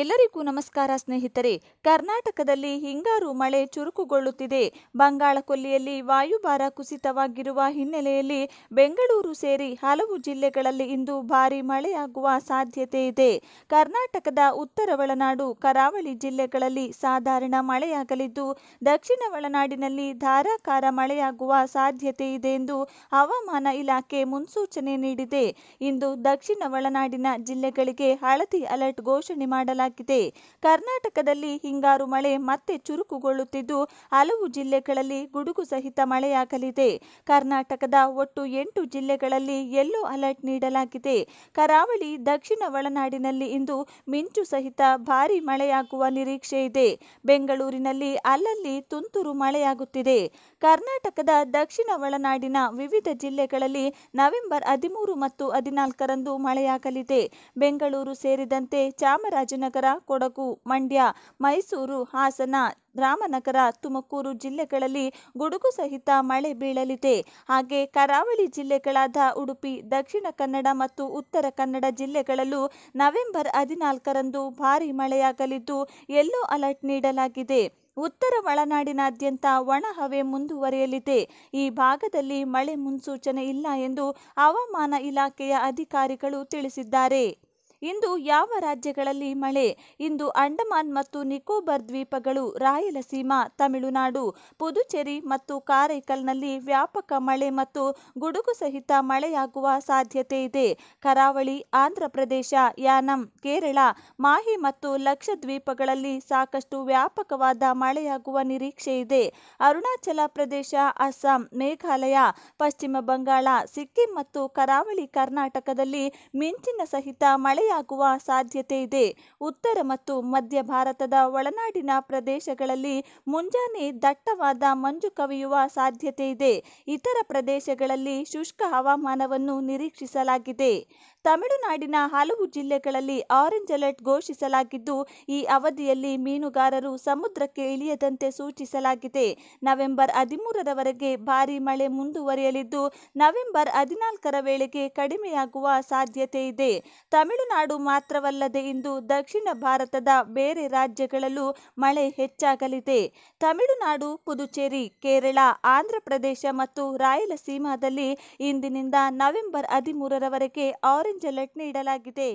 ಎಲ್ಲರಿಗೂ ನಮಸ್ಕಾರ ಸ್ನೇಹಿತರೆ ಕರ್ನಾಟಕದಲ್ಲಿ ಹಿಂಗಾರು ಮಳೆ ಚುರುಕುಗೊಳ್ಳುತ್ತಿದೆ ಬಂಗಾಳಕೊಲ್ಲಿಯಲ್ಲಿ ವಾಯುಭಾರ ಕುಸಿತವಾಗಿರುವ ಹಿನ್ನೆಲೆಯಲ್ಲಿ ಬೆಂಗಳೂರು ಸೇರಿ ಹಲವು ಜಿಲ್ಲೆಗಳಲ್ಲಿ ಇಂದು ಭಾರಿ ಮಳೆಯಾಗುವ ಸಾಧ್ಯತೆ ಇದೆ ಕರ್ನಾಟಕದ ಉತ್ತರ ಒಳನಾಡು ಕರಾವಳಿ ಜಿಲ್ಲೆಗಳಲ್ಲಿ ಸಾಧಾರಣ ಮಳೆಯಾಗಲಿದ್ದು ದಕ್ಷಿಣ ಒಳನಾಡಿನಲ್ಲಿ ಧಾರಾಕಾರ ಮಳೆಯಾಗುವ ಸಾಧ್ಯತೆ ಇದೆ ಎಂದು ಹವಾಮಾನ ಇಲಾಖೆ ಮುನ್ಸೂಚನೆ ನೀಡಿದೆ ಇಂದು ದಕ್ಷಿಣ ಒಳನಾಡಿನ ಜಿಲ್ಲೆಗಳಿಗೆ ಹಳದಿ ಅಲರ್ಟ್ ಘೋಷಣೆ ಮಾಡಲಾಗಿದೆ ಕರ್ನಾಟಕದಲ್ಲಿ ಹಿಂಗಾರು ಮಳೆ ಮತ್ತೆ ಚುರುಕುಗೊಳ್ಳುತ್ತಿದ್ದು ಹಲವು ಜಿಲ್ಲೆಗಳಲ್ಲಿ ಗುಡುಗು ಸಹಿತ ಮಳೆಯಾಗಲಿದೆ ಕರ್ನಾಟಕದ ಒಟ್ಟು ಎಂಟು ಜಿಲ್ಲೆಗಳಲ್ಲಿ ಯೆಲ್ಲೋ ಅಲರ್ಟ್ ನೀಡಲಾಗಿದೆ ಕರಾವಳಿ ದಕ್ಷಿಣ ಒಳನಾಡಿನಲ್ಲಿ ಇಂದು ಮಿಂಚು ಸಹಿತ ಭಾರಿ ಮಳೆಯಾಗುವ ನಿರೀಕ್ಷೆ ಇದೆ ಬೆಂಗಳೂರಿನಲ್ಲಿ ಅಲ್ಲಲ್ಲಿ ತುಂತುರು ಮಳೆಯಾಗುತ್ತಿದೆ ಕರ್ನಾಟಕದ ದಕ್ಷಿಣ ಒಳನಾಡಿನ ವಿವಿಧ ಜಿಲ್ಲೆಗಳಲ್ಲಿ ನವೆಂಬರ್ ಹದಿಮೂರು ಮತ್ತು ಹದಿನಾಲ್ಕರಂದು ಮಳೆಯಾಗಲಿದೆ ಬೆಂಗಳೂರು ಸೇರಿದಂತೆ ಚಾಮರಾಜನಗರ ವಿಜಯನಗರ ಕೊಡಗು ಮಂಡ್ಯ ಮೈಸೂರು ಹಾಸನ ರಾಮನಗರ ತುಮಕೂರು ಜಿಲ್ಲೆಗಳಲ್ಲಿ ಗುಡುಗು ಸಹಿತ ಮಳೆ ಬೀಳಲಿದೆ ಹಾಗೆ ಕರಾವಳಿ ಜಿಲ್ಲೆಗಳಾದ ಉಡುಪಿ ದಕ್ಷಿಣ ಕನ್ನಡ ಮತ್ತು ಉತ್ತರ ಕನ್ನಡ ಜಿಲ್ಲೆಗಳಲ್ಲೂ ನವೆಂಬರ್ ಹದಿನಾಲ್ಕರಂದು ಭಾರಿ ಮಳೆಯಾಗಲಿದ್ದು ಯೆಲ್ಲೋ ಅಲರ್ಟ್ ನೀಡಲಾಗಿದೆ ಉತ್ತರ ಒಳನಾಡಿನಾದ್ಯಂತ ಒಣಹವೆ ಮುಂದುವರಿಯಲಿದೆ ಈ ಭಾಗದಲ್ಲಿ ಮಳೆ ಮುನ್ಸೂಚನೆ ಇಲ್ಲ ಎಂದು ಹವಾಮಾನ ಇಲಾಖೆಯ ಅಧಿಕಾರಿಗಳು ತಿಳಿಸಿದ್ದಾರೆ ಇಂದು ಯಾವ ರಾಜ್ಯಗಳಲ್ಲಿ ಮಳೆ ಇಂದು ಅಂಡಮಾನ್ ಮತ್ತು ನಿಕೋಬಾರ್ ದ್ವೀಪಗಳು ರಾಯಲಸೀಮಾ ತಮಿಳುನಾಡು ಪುದುಚೇರಿ ಮತ್ತು ಕಾರೈಕಲ್ನಲ್ಲಿ ವ್ಯಾಪಕ ಮಳೆ ಮತ್ತು ಗುಡುಗು ಸಹಿತ ಮಳೆಯಾಗುವ ಸಾಧ್ಯತೆ ಇದೆ ಕರಾವಳಿ ಆಂಧ್ರಪ್ರದೇಶ ಯಾನಂ ಕೇರಳ ಮಾಹಿ ಮತ್ತು ಲಕ್ಷದ್ವೀಪಗಳಲ್ಲಿ ಸಾಕಷ್ಟು ವ್ಯಾಪಕವಾದ ಮಳೆಯಾಗುವ ನಿರೀಕ್ಷೆ ಇದೆ ಅರುಣಾಚಲ ಪ್ರದೇಶ ಅಸ್ಸಾಂ ಮೇಘಾಲಯ ಪಶ್ಚಿಮ ಬಂಗಾಳ ಸಿಕ್ಕಿಂ ಮತ್ತು ಕರಾವಳಿ ಕರ್ನಾಟಕದಲ್ಲಿ ಮಿಂಚಿನ ಸಹಿತ ಮಳೆಯ ಮಳೆಯಾಗುವ ಸಾಧ್ಯತೆ ಇದೆ ಉತ್ತರ ಮತ್ತು ಮಧ್ಯ ಭಾರತದ ಒಳನಾಡಿನ ಪ್ರದೇಶಗಳಲ್ಲಿ ಮುಂಜಾನೆ ದಟ್ಟವಾದ ಮಂಜು ಕವಿಯುವ ಸಾಧ್ಯತೆ ಇದೆ ಇತರ ಪ್ರದೇಶಗಳಲ್ಲಿ ಶುಷ್ಕ ಹವಾಮಾನವನ್ನು ನಿರೀಕ್ಷಿಸಲಾಗಿದೆ ತಮಿಳುನಾಡಿನ ಹಲವು ಜಿಲ್ಲೆಗಳಲ್ಲಿ ಆರೆಂಜ್ ಅಲರ್ಟ್ ಘೋಷಿಸಲಾಗಿದ್ದು ಈ ಅವಧಿಯಲ್ಲಿ ಮೀನುಗಾರರು ಸಮುದ್ರಕ್ಕೆ ಇಳಿಯದಂತೆ ಸೂಚಿಸಲಾಗಿದೆ ನವೆಂಬರ್ ಹದಿಮೂರರವರೆಗೆ ಭಾರೀ ಮಳೆ ಮುಂದುವರಿಯಲಿದ್ದು ನವೆಂಬರ್ ಹದಿನಾಲ್ಕರ ವೇಳೆಗೆ ಕಡಿಮೆಯಾಗುವ ಸಾಧ್ಯತೆ ಇದೆ ತಮಿಳುನಾಡು ಮಾತ್ರವಲ್ಲದೆ ಇಂದು ದಕ್ಷಿಣ ಭಾರತದ ಬೇರೆ ರಾಜ್ಯಗಳಲ್ಲೂ ಮಳೆ ಹೆಚ್ಚಾಗಲಿದೆ ತಮಿಳುನಾಡು ಪುದುಚೇರಿ ಕೇರಳ ಆಂಧ್ರಪ್ರದೇಶ ಮತ್ತು ರಾಯಲಸೀಮಾದಲ್ಲಿ ಇಂದಿನಿಂದ ನವೆಂಬರ್ ಹದಿಮೂರರವರೆಗೆ ಆರೆ ಆರೆಂಜ್ ಅಲರ್ಟ್ ನೀಡಲಾಗಿದೆ